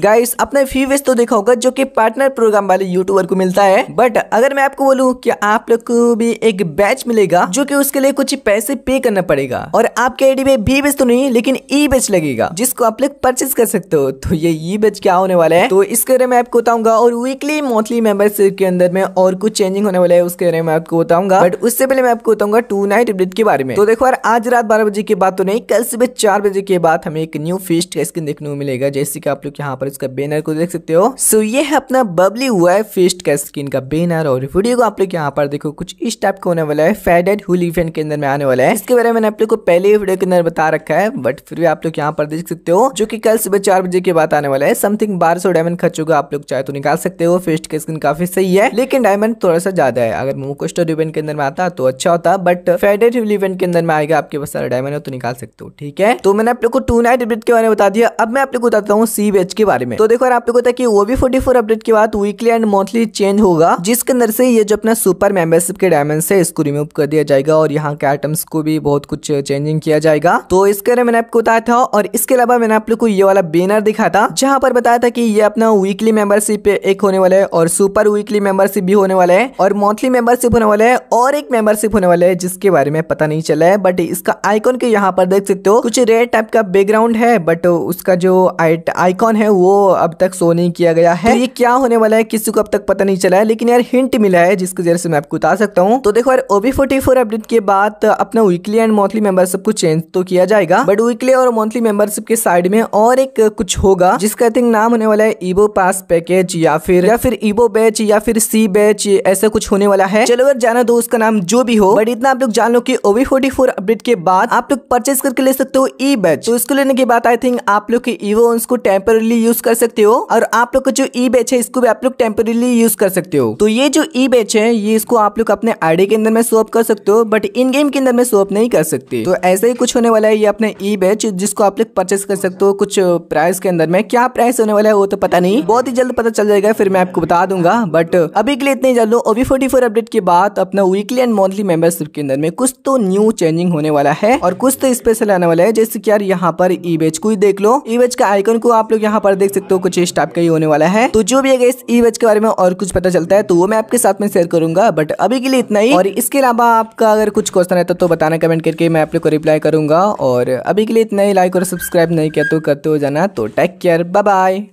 guys अपने फीवेस तो देखा होगा जो कि पार्टनर प्रोग्राम वाले यूट्यूबर को मिलता है बट अगर मैं आपको बोलूँ कि आप लोग को भी एक बैच मिलेगा जो कि उसके लिए कुछ पैसे पे करना पड़ेगा और आपके आईडी में भी बेच तो नहीं लेकिन ई बेच लगेगा जिसको आप लोग परचेज कर सकते हो तो ये ई बेच क्या होने वाला है तो इसके बारे में आपको बताऊंगा और वीकली मंथली मेंबरशिप के अंदर में और कुछ चेंजिंग होने वाला है उसके बारे में आपको बताऊंगा बट उससे पहले मैं आपको बताऊंगा टू नाइट अपडेट के बारे में तो देखो यार आज रात बारह बजे के बाद तो नहीं कल सुबह चार बजे के बाद हमें एक न्यू फेस्ट का स्क्रीन देखने को मिलेगा जैसे कि आप लोग यहाँ पर पर इसका बैनर को देख सकते हो सो so, ये है अपना बबली हुआ है फेस्ट का स्किन का बैनर और वीडियो को आप लोग यहाँ पर देखो कुछ इस टाइप का होने वाला है फेडेड हुल इवेंट के अंदर में आने वाला है इसके बारे में आप लोग को पहले ही वीडियो के अंदर बता रखा है बट फिर भी आप लोग यहाँ पर देख सकते हो जो की कल सुबह चार बजे के बाद आने वाला है समथिंग बारह सौ डायमंड खर्च होगा आप लोग चाहे तो निकाल सकते हो फेस्ट का स्किन काफी सही है लेकिन डायमंड थोड़ा सा ज्यादा है अगर मोकोस्टोर इवेंट के अंदर में आता तो अच्छा होता बट फेडेड हुल इवेंट के अंदर में आएगा आपके पास सारा डायमंड हो तो निकाल सकते हो ठीक है तो मैंने आप लोग को टू नाइट के बारे में बता दिया अब मैं आप लोग को बताता हूँ सी के बारे बारे में तो देखो यार आपको पता तक वो भी फोर्टी फोर अपडेट के बाद वीकली एंड मंथली चेंज होगा जिसके अंदर से ये जो अपना सुपर मेंबरशिप के डायमंड है इसको रिमूव कर दिया जाएगा और यहाँ के आइटम्स को भी बहुत कुछ चेंजिंग किया जाएगा तो इसके बारे में मैंने आपको बताया था और इसके अलावा मैंने आप लोग को ये वाला बेनर दिखा था जहाँ पर बताया था की ये अपना वीकली मेंबरशिप एक होने वाला है और सुपर वीकली मेंबरशिप भी होने वाला है और मंथली मेंबरशिप होने वाला है और एक मेंबरशिप होने वाला है जिसके बारे में पता नहीं चला है बट इसका आइकॉन के यहाँ पर देख सकते हो कुछ रेड टाइप का बैकग्राउंड है बट उसका जो आइकॉन है वो अब तक शो नहीं किया गया है तो ये क्या होने वाला है किसी को अब तक पता नहीं चला है लेकिन यार हिंट मिला है जिसके जरिए से मैं आपको बता सकता हूँ तो देखो यार ओबी फोर्टी फोर अपडेट के बाद अपना वीकली एंड मंथली मेंबरशिप को चेंज तो किया जाएगा बट वीकली और मंथली मेंबरशिप के साइड में और एक कुछ होगा जिसका आई थिंक नाम होने वाला है ईबो पास पैकेज या फिर या फिर ईबो बैच या फिर सी बैच ऐसा कुछ होने वाला है चलो अगर जाना दो उसका नाम जो भी हो बट इतना आप लोग जान लो की ओवी फोर्टी फोर अपडेट के बाद आप लोग परचेज करके ले सकते हो ई e बैच तो इसको लेने के बाद आई थिंक आप लोग के इवो को टेम्परली यूज कर सकते हो और आप लोग का जो ई e बैच है इसको भी आप लोग टेम्पोरेली यूज कर सकते हो तो ये जो ई e बैच है ये इसको आप लोग अपने आईडी के अंदर में सोअप कर सकते हो बट इन गेम के अंदर में सोअप नहीं कर सकते तो ऐसे ही कुछ होने वाला है ये अपने ई e बैच जिसको आप लोग परचेस कर सकते हो कुछ प्राइस के अंदर में क्या प्राइस होने वाला है वो तो पता नहीं बहुत ही जल्द पता चल जाएगा फिर मैं आपको बता दूंगा बट अभी के लिए इतने जान लो ओवी फोर्टी फोर अपडेट के बाद अपना वीकली एंड मंथली मेंबरशिप के अंदर में कुछ तो न्यू चेंजिंग होने वाला है और कुछ तो स्पेशल आने वाला है जैसे कि यार यहाँ पर ई बेच को देख लो ई बेच का आइकन को आप लोग यहाँ पर देख सकते हो कुछ इस टाइप का ही होने वाला है तो जो भी अगर इस ई के बारे में और कुछ पता चलता है तो वो मैं आपके साथ में शेयर करूंगा बट अभी के लिए इतना ही और इसके अलावा आपका अगर कुछ क्वेश्चन रहता तो, तो बताना कमेंट करके मैं आप लोग को रिप्लाई करूंगा और अभी के लिए इतना ही लाइक और सब्सक्राइब नहीं किया तो करते हो जाना तो टेक केयर बाय बाय